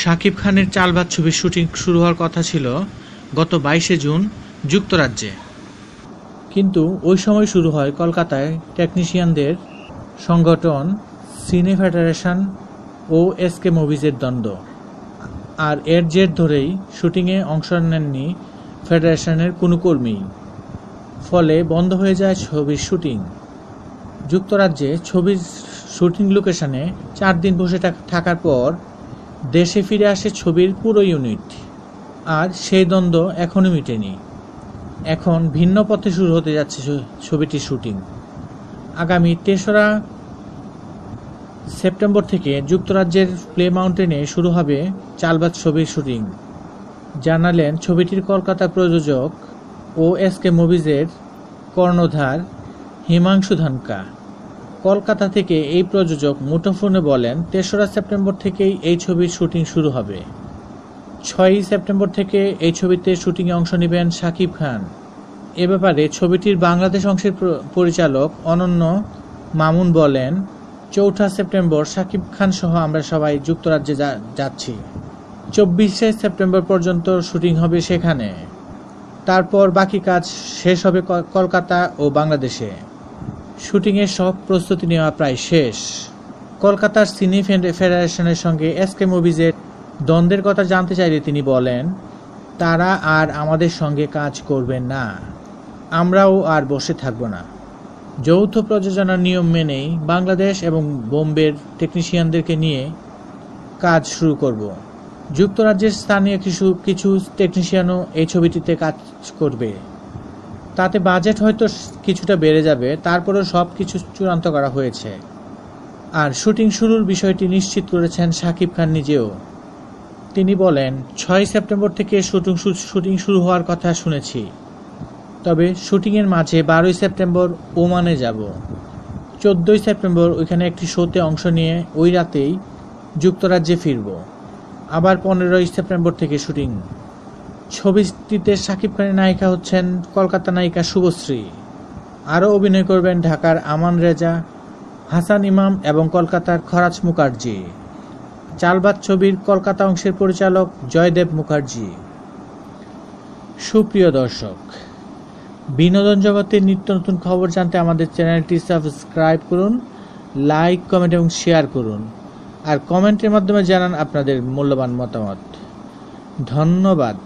শাকিব খানের চালবাজ ছবির শুটিং শুরু হওয়ার কথা ছিল গত বাইশে জুন যুক্তরাজ্যে কিন্তু ওই সময় শুরু হয় কলকাতায় টেকনিশিয়ানদের সংগঠন সিনে ফেডারেশন ও এসকে মুভিজের দ্বন্দ্ব আর এর জের ধরেই শুটিংয়ে অংশ নেননি ফেডারেশনের কোনো কর্মী ফলে বন্ধ হয়ে যায় ছবির শুটিং যুক্তরাজ্যে ছবির শুটিং লোকেশনে চার দিন বসে থাকার পর দেশে ফিরে আসে ছবির পুরো ইউনিট আর সেই দ্বন্দ্ব এখনও মিটেনি এখন ভিন্ন পথে শুরু হতে যাচ্ছে ছবিটির শুটিং আগামী তেসরা সেপ্টেম্বর থেকে যুক্তরাজ্যের প্লে মাউন্টেনে শুরু হবে চালবাজ ছবির শুটিং জানালেন ছবিটির কলকাতা প্রযোজক ও এস কে মুভিজের কর্ণধার হিমাংশু ধনকা কলকাতা থেকে এই প্রযোজক মুঠোফোনে বলেন তেসরা সেপ্টেম্বর থেকেই এই ছবির শুটিং শুরু হবে ছয়ই সেপ্টেম্বর থেকে এই ছবিতে শুটিংয়ে অংশ নেবেন শাকিব খান এ ব্যাপারে ছবিটির বাংলাদেশ অংশের পরিচালক অনন্য মামুন বলেন চৌঠা সেপ্টেম্বর শাকিব খান সহ আমরা সবাই যুক্তরাজ্যে যাচ্ছি চব্বিশে সেপ্টেম্বর পর্যন্ত শুটিং হবে সেখানে তারপর বাকি কাজ শেষ হবে কলকাতা ও বাংলাদেশে শুটিংয়ের সব প্রস্তুতি নেওয়া প্রায় শেষ কলকাতার সিনি ফেডারেশনের সঙ্গে এসকে মুভিজের দ্বন্দ্বের কথা জানতে চাইলে তিনি বলেন তারা আর আমাদের সঙ্গে কাজ করবেন না আমরাও আর বসে থাকব না যৌথ প্রযোজনার নিয়ম মেনেই বাংলাদেশ এবং বোম্বের টেকনিশিয়ানদেরকে নিয়ে কাজ শুরু করব যুক্তরাজ্যের স্থানীয় কিছু কিছু টেকনিশিয়ানও এই ছবিটিতে কাজ করবে তাতে বাজেট হয়তো কিছুটা বেড়ে যাবে তারপরেও সব কিছু চূড়ান্ত করা হয়েছে আর শুটিং শুরুর বিষয়টি নিশ্চিত করেছেন শাকিব খান নিজেও তিনি বলেন ছয় সেপ্টেম্বর থেকে শুটিং শুটিং শুরু হওয়ার কথা শুনেছি তবে শুটিংয়ের মাঝে বারোই সেপ্টেম্বর ওমানে যাব চোদ্দোই সেপ্টেম্বর ওইখানে একটি শোতে অংশ নিয়ে ওই রাতেই যুক্তরাজ্যে ফিরব আবার পনেরোই সেপ্টেম্বর থেকে শুটিং ছবিটিতে শাকিব খানের নায়িকা হচ্ছেন কলকাতা নায়িকা শুভশ্রী আরও অভিনয় করবেন ঢাকার আমান রেজা হাসান ইমাম এবং কলকাতার খরাজ মুখার্জি চালবাদ ছবির কলকাতা অংশের পরিচালক জয়দেব মুখার্জি সুপ্রিয় দর্শক বিনোদন জগতের নিত্য নতুন খবর জানতে আমাদের চ্যানেলটি সাবস্ক্রাইব করুন লাইক কমেন্ট এবং শেয়ার করুন আর কমেন্টের মাধ্যমে জানান আপনাদের মূল্যবান মতামত ধন্যবাদ